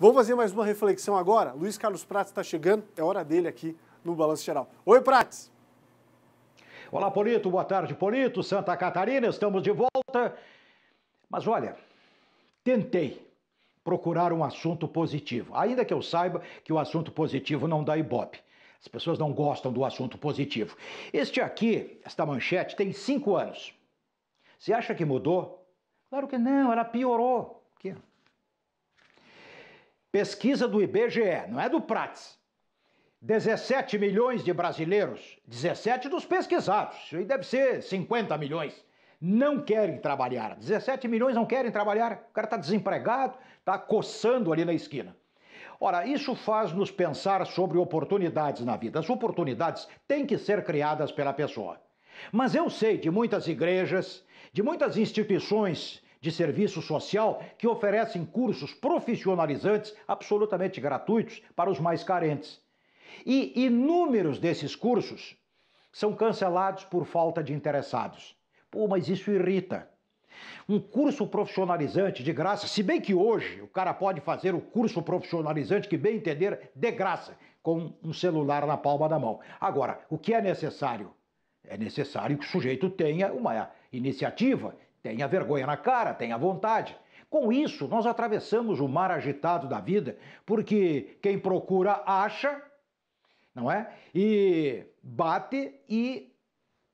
Vamos fazer mais uma reflexão agora? Luiz Carlos Prates está chegando, é hora dele aqui no Balanço Geral. Oi, Prates! Olá, Polito, boa tarde, Polito, Santa Catarina, estamos de volta. Mas olha, tentei procurar um assunto positivo, ainda que eu saiba que o assunto positivo não dá ibope. As pessoas não gostam do assunto positivo. Este aqui, esta manchete, tem cinco anos. Você acha que mudou? Claro que não, ela piorou. Pesquisa do IBGE, não é do Prates. 17 milhões de brasileiros, 17 dos pesquisados, isso aí deve ser 50 milhões, não querem trabalhar. 17 milhões não querem trabalhar. O cara está desempregado, está coçando ali na esquina. Ora, isso faz nos pensar sobre oportunidades na vida. As oportunidades têm que ser criadas pela pessoa. Mas eu sei de muitas igrejas, de muitas instituições de serviço social que oferecem cursos profissionalizantes absolutamente gratuitos para os mais carentes. E inúmeros desses cursos são cancelados por falta de interessados. Pô, mas isso irrita. Um curso profissionalizante de graça, se bem que hoje o cara pode fazer o curso profissionalizante que bem entender de graça, com um celular na palma da mão. Agora, o que é necessário? É necessário que o sujeito tenha uma iniciativa Tenha vergonha na cara, tenha vontade. Com isso, nós atravessamos o mar agitado da vida, porque quem procura acha, não é? E bate e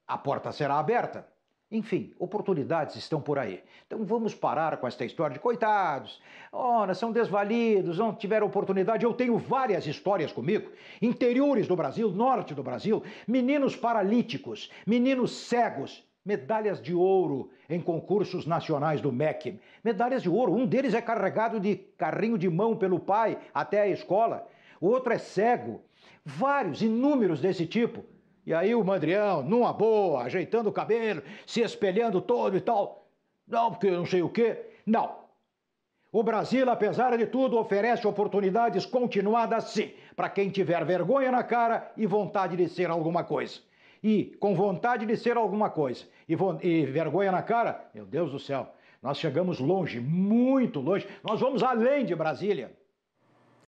a porta será aberta. Enfim, oportunidades estão por aí. Então vamos parar com esta história de coitados, ora, são desvalidos, não tiveram oportunidade. Eu tenho várias histórias comigo, interiores do Brasil, norte do Brasil, meninos paralíticos, meninos cegos, medalhas de ouro em concursos nacionais do MEC. Medalhas de ouro, um deles é carregado de carrinho de mão pelo pai até a escola, o outro é cego. Vários, inúmeros desse tipo. E aí o Mandrião, numa boa, ajeitando o cabelo, se espelhando todo e tal. Não, porque não sei o quê. Não, o Brasil, apesar de tudo, oferece oportunidades continuadas, sim, para quem tiver vergonha na cara e vontade de ser alguma coisa e com vontade de ser alguma coisa e, e vergonha na cara, meu Deus do céu, nós chegamos longe, muito longe. Nós vamos além de Brasília.